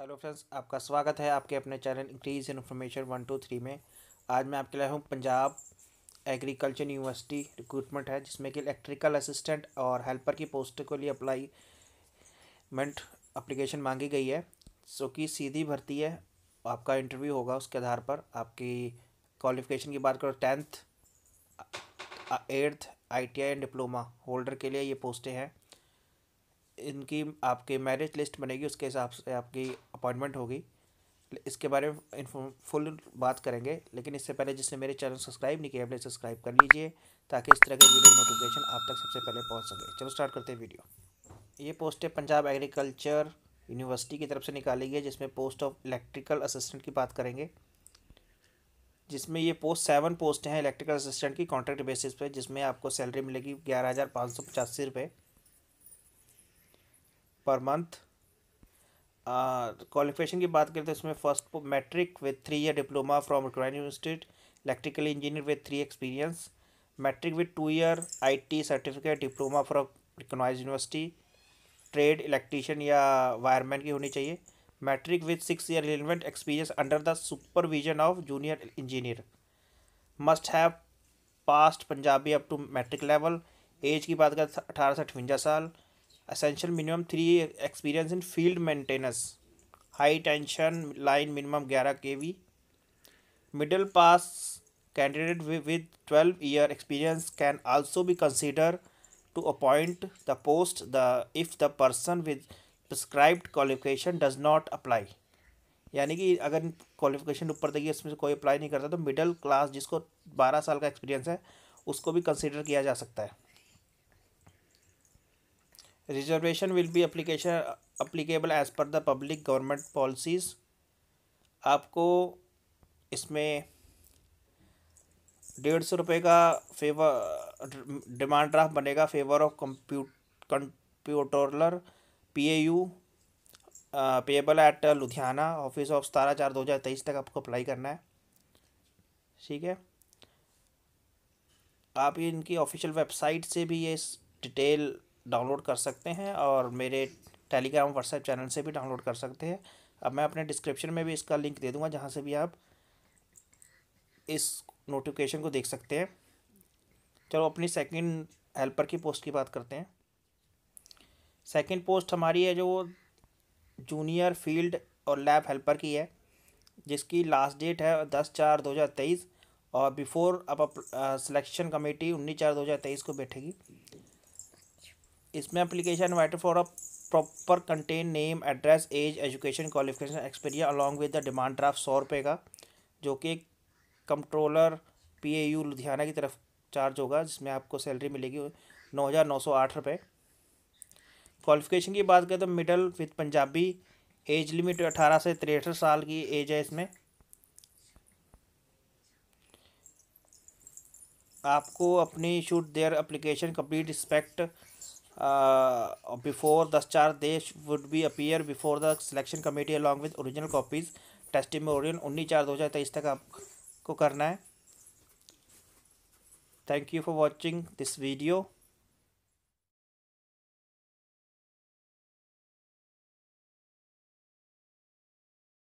hello friends आपका स्वागत है आपके अपने channel increase information one two three में आज मैं आपके लिए हूँ पंजाब एग्रीकल्चर यूनिवर्सिटी रिक्रूटमेंट है जिसमें कि इलेक्ट्रिकल असिस्टेंट और हेल्पर की पोस्ट के लिए अप्लाई मेंट अप्लीकेशन मांगी गई है सो कि सीधी भर्ती है आपका इंटरव्यू होगा उसके आधार पर आपकी क्वालिफिकेशन की बात करो tenth eighth I and diploma holder के लिए ये पोस्टें हैं इनकी आपके मैरिज लिस्ट बनेगी उसके हिसाब से आपकी अपॉइंटमेंट होगी इसके बारे में फुल बात करेंगे लेकिन इससे पहले जिसने मेरे चैनल सब्सक्राइब नहीं किया अपने सब्सक्राइब कर लीजिए ताकि इस तरह के वीडियो नोटिफिकेशन आप तक सबसे पहले पहुंच सके चलो स्टार्ट करते हैं वीडियो ये पोस्ट है पंजाब एग्रीकल्चर यूनिवर्सिटी की तरफ से निकाली गई जिसमें पोस्ट ऑफ इलेक्ट्रिकल असिस्टेंट की बात करेंगे जिसमें ये पोस्ट सेवन पोस्ट हैं इलेक्ट्रिकल असिस्टेंट की कॉन्ट्रैक्ट बेसिस पर जिसमें आपको सैलरी मिलेगी ग्यारह हज़ार पाँच सौ पचासी रुपये पर मंथ क्वालिफिकेशन की बात करें तो इसमें first matric with three year diploma from required institute electrical engineer with three experience matric with two year IT certificate diploma from recognise university trade electrician या वायरमैन की होनी चाहिए matric with six year relevant experience under the supervision of junior engineer must have passed Punjabi up to matric level age की बात करें तो अठारह से अठवंजा साल essential minimum three experience in field maintenance high tension line minimum ग्यारह K V middle pass candidate with twelve year experience can also be consider to appoint the post the if the person with prescribed qualification does not apply यानी कि अगर qualification ऊपर देखिए इसमें से कोई apply नहीं करता तो मिडिल क्लास जिसको बारह साल का एक्सपीरियंस है उसको भी कंसिडर किया जा सकता है reservation will be application applicable as per the public government policies आपको इसमें डेढ़ सौ रुपये का फेवर डिमांड ड्राफ्ट बनेगा फेवर ऑफ कंप्यूट controller P A U payable at Ludhiana office of सतारह चार दो हज़ार तेईस तक आपको अप्लाई करना है ठीक है आप इनकी ऑफिशियल वेबसाइट से भी ये डिटेल डाउनलोड कर सकते हैं और मेरे टेलीग्राम व्हाट्सएप चैनल से भी डाउनलोड कर सकते हैं अब मैं अपने डिस्क्रिप्शन में भी इसका लिंक दे दूँगा जहाँ से भी आप इस नोटिफिकेशन को देख सकते हैं चलो अपनी सेकंड हेल्पर की पोस्ट की बात करते हैं सेकंड पोस्ट हमारी है जो जूनियर फील्ड और लैब हेल्पर की है जिसकी लास्ट डेट है दस चार दो हज़ार तेईस और बिफोर अब सिलेक्शन कमेटी उन्नीस चार दो हज़ार तेईस को बैठेगी इसमें application vital for a proper contain name address age education qualification experience along with the demand draft सौ रुपये का जो कि controller P A U Ludhiana की तरफ चार्ज होगा जिसमें आपको सैलरी मिलेगी नौ हज़ार नौ सौ आठ रुपये क्वालिफिकेशन की बात करें तो middle with Punjabi age limit अठारह से तिरसठ साल की एज है इसमें आपको अपनी shoot their application complete respect uh, before the star they would be appear before the selection committee along with original copies testimonial उन्नीस चार दो हज़ार तेईस तक आपको करना है thank you for watching this video